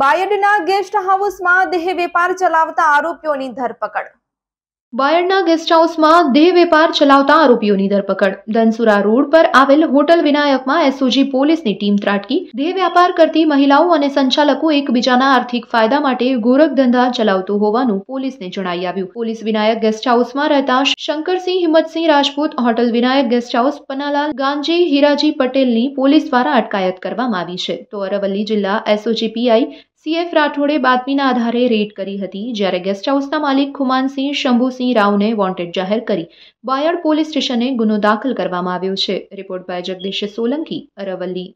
બાયડના guest હાઉસમાં દેહ વેપાર ચલાવતા આરોપીઓની ધરપકડ બાયડના ગેસ્ટ હાઉસમાં દેહ વેપાર ચલાવતા આરોપીઓની ધરપકડ ધનસુરા રોડ પર આવેલ હોટલ વિનાયકમાં એસઓજી પોલીસની ટીમ ત્રાટકી દેહ વ્યાપાર કરતી મહિલાઓ અને સંચાલકો એકબીજાના આર્થિક ફાયદા માટે ગોરખ ધંધા ચલાવતું હોવાનું પોલીસને જણાઈ આવ્યું પોલીસ વિનાયક ગેસ્ટ હાઉસમાં રહેતા Shankarsinh Himmatsinh Rajput hotel Vinayak guest house Panalal Ganji Hiraji પટેલની પોલીસ દ્વારા અટકાયત કરવામાં આવી છે તો અરવલ્લી જિલ્લા એસઓજી પીઆઈ સીએફ રાઠોડે બાતમીના આધારે રેડ કરી હતી જ્યારે ગેસ્ટ હાઉસના માલિક ખુમાનસિંહ શંભુસિંહ રાવને વોન્ટેડ જાહેર કરી બાયડ પોલીસ સ્ટેશને ગુનો દાખલ કરવામાં આવ્યો છે રિપોર્ટ બાય જગદીશ સોલંકી અરવલ્લી